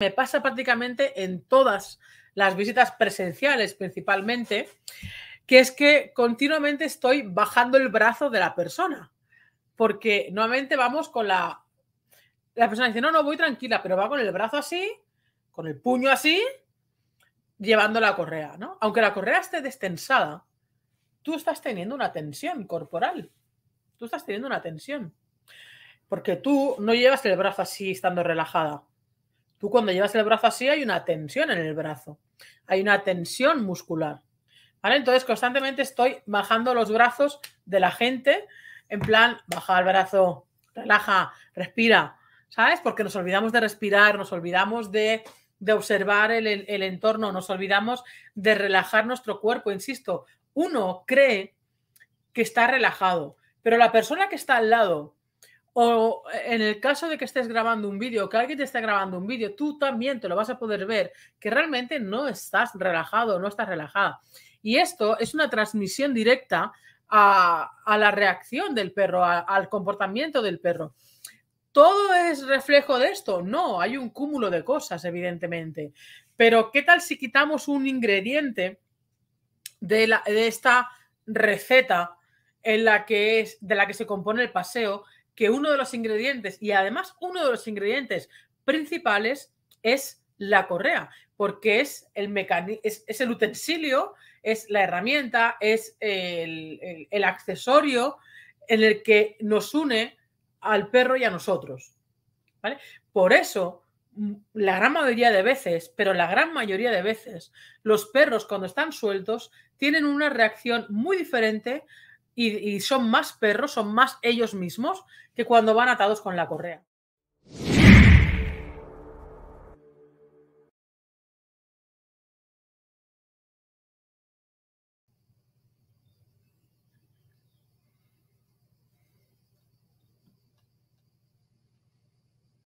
me pasa prácticamente en todas las visitas presenciales principalmente, que es que continuamente estoy bajando el brazo de la persona, porque nuevamente vamos con la... La persona dice, no, no, voy tranquila, pero va con el brazo así, con el puño así, llevando la correa, ¿no? Aunque la correa esté destensada, tú estás teniendo una tensión corporal, tú estás teniendo una tensión, porque tú no llevas el brazo así estando relajada Tú cuando llevas el brazo así hay una tensión en el brazo, hay una tensión muscular. ¿Vale? Entonces constantemente estoy bajando los brazos de la gente en plan, baja el brazo, relaja, respira, ¿sabes? Porque nos olvidamos de respirar, nos olvidamos de, observar el entorno, nos olvidamos de relajar nuestro cuerpo. Insisto, uno cree que está relajado, pero la persona que está al lado o en el caso de que estés grabando un vídeo, que alguien te esté grabando un vídeo, tú también te lo vas a poder ver, que realmente no estás relajado, no estás relajada. Y esto es una transmisión directa a, la reacción del perro, al comportamiento del perro. ¿Todo es reflejo de esto? No, hay un cúmulo de cosas, evidentemente. Pero ¿qué tal si quitamos un ingrediente de, de esta receta en la que es, de la que se compone el paseo, que uno de los ingredientes, y además uno de los ingredientes principales, es la correa, porque es el, es, el utensilio, es la herramienta, es el, accesorio en el que nos une al perro y a nosotros. Por eso, mm, la gran mayoría de veces, pero la gran mayoría de veces, los perros cuando están sueltos tienen una reacción muy diferente y, son más perros, son más ellos mismos que cuando van atados con la correa.